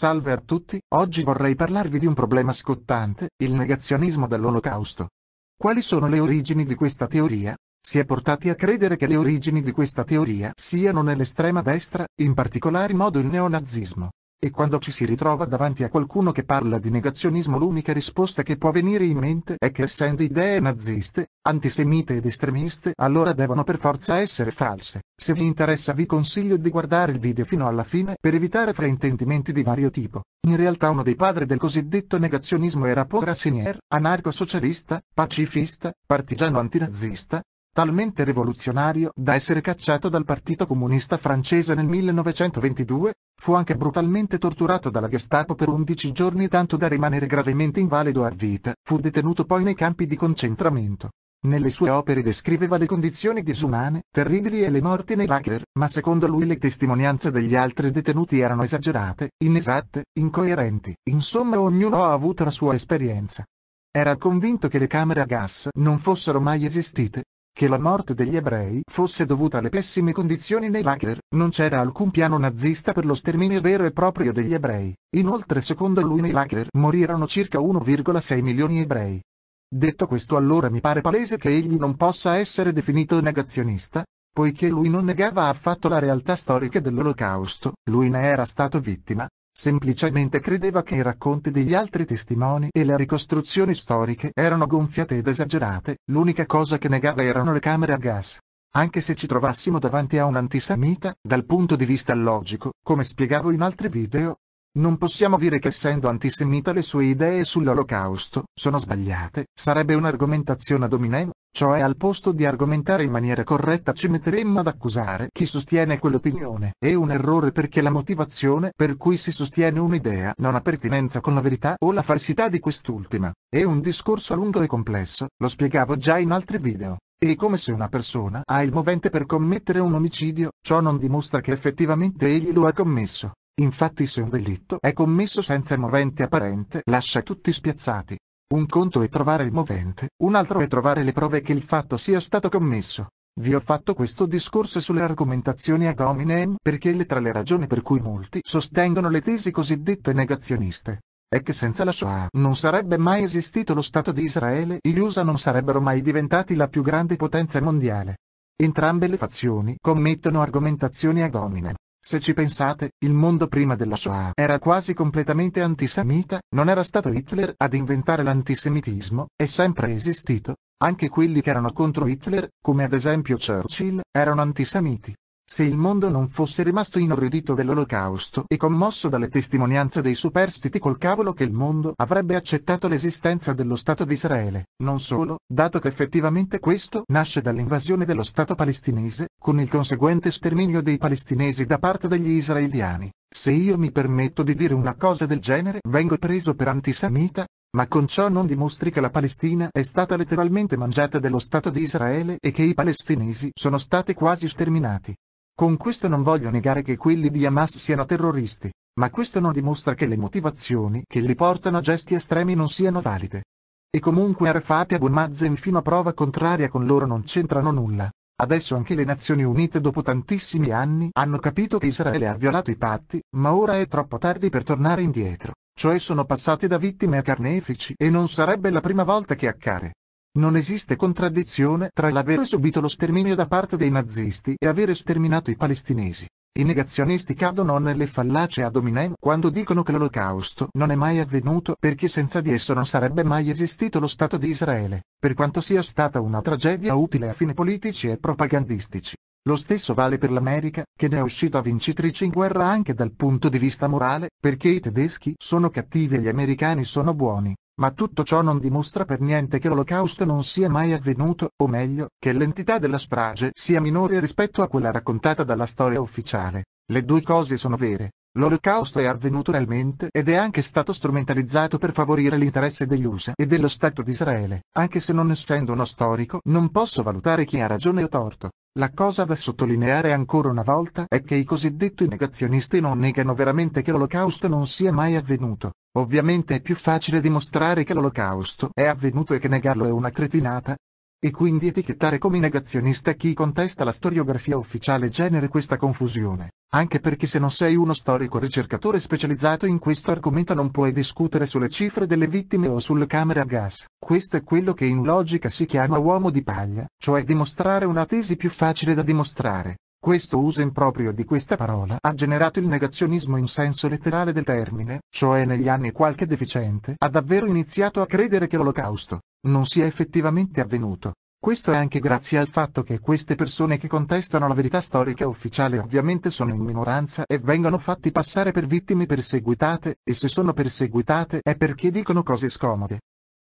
Salve a tutti, oggi vorrei parlarvi di un problema scottante, il negazionismo dell'Olocausto. Quali sono le origini di questa teoria? Si è portati a credere che le origini di questa teoria siano nell'estrema destra, in particolare modo il neonazismo. E quando ci si ritrova davanti a qualcuno che parla di negazionismo l'unica risposta che può venire in mente è che essendo idee naziste, antisemite ed estremiste allora devono per forza essere false. Se vi interessa vi consiglio di guardare il video fino alla fine per evitare fraintendimenti di vario tipo. In realtà uno dei padri del cosiddetto negazionismo era Paul Rassinier, anarco-socialista, pacifista, partigiano antinazista, talmente rivoluzionario da essere cacciato dal Partito Comunista francese nel 1922, fu anche brutalmente torturato dalla Gestapo per 11 giorni tanto da rimanere gravemente invalido a vita, fu detenuto poi nei campi di concentramento. Nelle sue opere descriveva le condizioni disumane, terribili e le morti nei lager, ma secondo lui le testimonianze degli altri detenuti erano esagerate, inesatte, incoerenti, insomma ognuno ha avuto la sua esperienza. Era convinto che le camere a gas non fossero mai esistite, che la morte degli ebrei fosse dovuta alle pessime condizioni nei lager, non c'era alcun piano nazista per lo sterminio vero e proprio degli ebrei. Inoltre secondo lui nei lager morirono circa 1,6 milioni ebrei. Detto questo allora mi pare palese che egli non possa essere definito negazionista, poiché lui non negava affatto la realtà storica dell'Olocausto, lui ne era stato vittima, semplicemente credeva che i racconti degli altri testimoni e le ricostruzioni storiche erano gonfiate ed esagerate, l'unica cosa che negava erano le camere a gas. Anche se ci trovassimo davanti a un antisemita, dal punto di vista logico, come spiegavo in altri video, non possiamo dire che essendo antisemita le sue idee sull'olocausto sono sbagliate, sarebbe un'argomentazione ad hominem, cioè al posto di argomentare in maniera corretta ci metteremmo ad accusare chi sostiene quell'opinione. È un errore perché la motivazione per cui si sostiene un'idea non ha pertinenza con la verità o la falsità di quest'ultima. È un discorso lungo e complesso, lo spiegavo già in altri video. E come se una persona ha il movente per commettere un omicidio, ciò non dimostra che effettivamente egli lo ha commesso. Infatti se un delitto è commesso senza movente apparente lascia tutti spiazzati. Un conto è trovare il movente, un altro è trovare le prove che il fatto sia stato commesso. Vi ho fatto questo discorso sulle argomentazioni ad hominem perché le tra le ragioni per cui molti sostengono le tesi cosiddette negazioniste è che senza la Shoah non sarebbe mai esistito lo Stato di Israele e gli USA non sarebbero mai diventati la più grande potenza mondiale. Entrambe le fazioni commettono argomentazioni ad hominem. Se ci pensate, il mondo prima della Shoah era quasi completamente antisemita, non era stato Hitler ad inventare l'antisemitismo, è sempre esistito, anche quelli che erano contro Hitler, come ad esempio Churchill, erano antisemiti. Se il mondo non fosse rimasto inorridito dell'olocausto e commosso dalle testimonianze dei superstiti col cavolo che il mondo avrebbe accettato l'esistenza dello Stato di Israele, non solo, dato che effettivamente questo nasce dall'invasione dello Stato palestinese, con il conseguente sterminio dei palestinesi da parte degli israeliani. Se io mi permetto di dire una cosa del genere vengo preso per antisemita, ma con ciò non dimostri che la Palestina è stata letteralmente mangiata dello Stato di Israele e che i palestinesi sono stati quasi sterminati. Con questo non voglio negare che quelli di Hamas siano terroristi, ma questo non dimostra che le motivazioni che li portano a gesti estremi non siano valide. E comunque Arafat e Abu Mazen fino a prova contraria con loro non c'entrano nulla. Adesso anche le Nazioni Unite dopo tantissimi anni hanno capito che Israele ha violato i patti, ma ora è troppo tardi per tornare indietro. Cioè sono passati da vittime a carnefici e non sarebbe la prima volta che accade. Non esiste contraddizione tra l'avere subito lo sterminio da parte dei nazisti e avere sterminato i palestinesi. I negazionisti cadono nelle fallacie ad hominem quando dicono che l'olocausto non è mai avvenuto perché senza di esso non sarebbe mai esistito lo Stato di Israele, per quanto sia stata una tragedia utile a fini politici e propagandistici. Lo stesso vale per l'America, che ne è uscita vincitrice in guerra anche dal punto di vista morale, perché i tedeschi sono cattivi e gli americani sono buoni, ma tutto ciò non dimostra per niente che l'olocausto non sia mai avvenuto, o meglio, che l'entità della strage sia minore rispetto a quella raccontata dalla storia ufficiale. Le due cose sono vere. L'olocausto è avvenuto realmente ed è anche stato strumentalizzato per favorire l'interesse degli USA e dello Stato di Israele. Anche se non essendo uno storico, non posso valutare chi ha ragione o torto. La cosa da sottolineare ancora una volta è che i cosiddetti negazionisti non negano veramente che l'olocausto non sia mai avvenuto. Ovviamente è più facile dimostrare che l'olocausto è avvenuto e che negarlo è una cretinata. E quindi etichettare come negazionista chi contesta la storiografia ufficiale genere questa confusione. Anche perché se non sei uno storico ricercatore specializzato in questo argomento non puoi discutere sulle cifre delle vittime o sulle camere a gas. Questo è quello che in logica si chiama uomo di paglia, cioè dimostrare una tesi più facile da dimostrare. Questo uso improprio di questa parola ha generato il negazionismo in senso letterale del termine, cioè negli anni qualche deficiente ha davvero iniziato a credere che l'olocausto non sia effettivamente avvenuto, questo è anche grazie al fatto che queste persone che contestano la verità storica ufficiale ovviamente sono in minoranza e vengono fatti passare per vittime perseguitate, e se sono perseguitate è perché dicono cose scomode.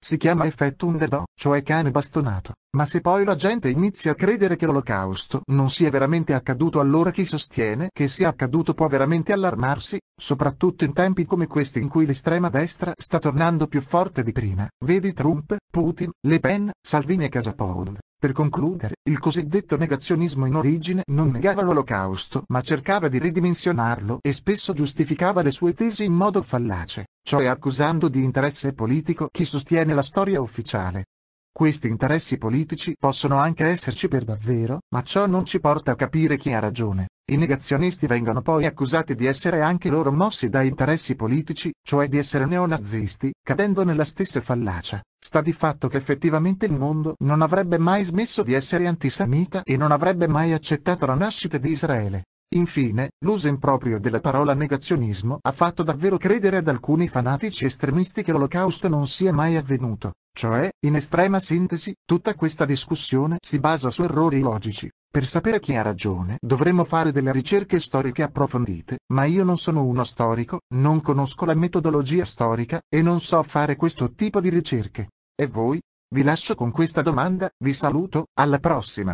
Si chiama effetto underdog, cioè cane bastonato. Ma se poi la gente inizia a credere che l'olocausto non sia veramente accaduto allora chi sostiene che sia accaduto può veramente allarmarsi, soprattutto in tempi come questi in cui l'estrema destra sta tornando più forte di prima. Vedi Trump, Putin, Le Pen, Salvini e Casapound. Per concludere, il cosiddetto negazionismo in origine non negava l'olocausto ma cercava di ridimensionarlo e spesso giustificava le sue tesi in modo fallace, cioè accusando di interesse politico chi sostiene la storia ufficiale. Questi interessi politici possono anche esserci per davvero, ma ciò non ci porta a capire chi ha ragione. I negazionisti vengono poi accusati di essere anche loro mossi da interessi politici, cioè di essere neonazisti, cadendo nella stessa fallacia. Sta di fatto che effettivamente il mondo non avrebbe mai smesso di essere antisemita e non avrebbe mai accettato la nascita di Israele. Infine, l'uso improprio della parola negazionismo ha fatto davvero credere ad alcuni fanatici estremisti che l'olocausto non sia mai avvenuto. Cioè, in estrema sintesi, tutta questa discussione si basa su errori logici. Per sapere chi ha ragione dovremmo fare delle ricerche storiche approfondite, ma io non sono uno storico, non conosco la metodologia storica e non so fare questo tipo di ricerche. E voi? Vi lascio con questa domanda, vi saluto, alla prossima!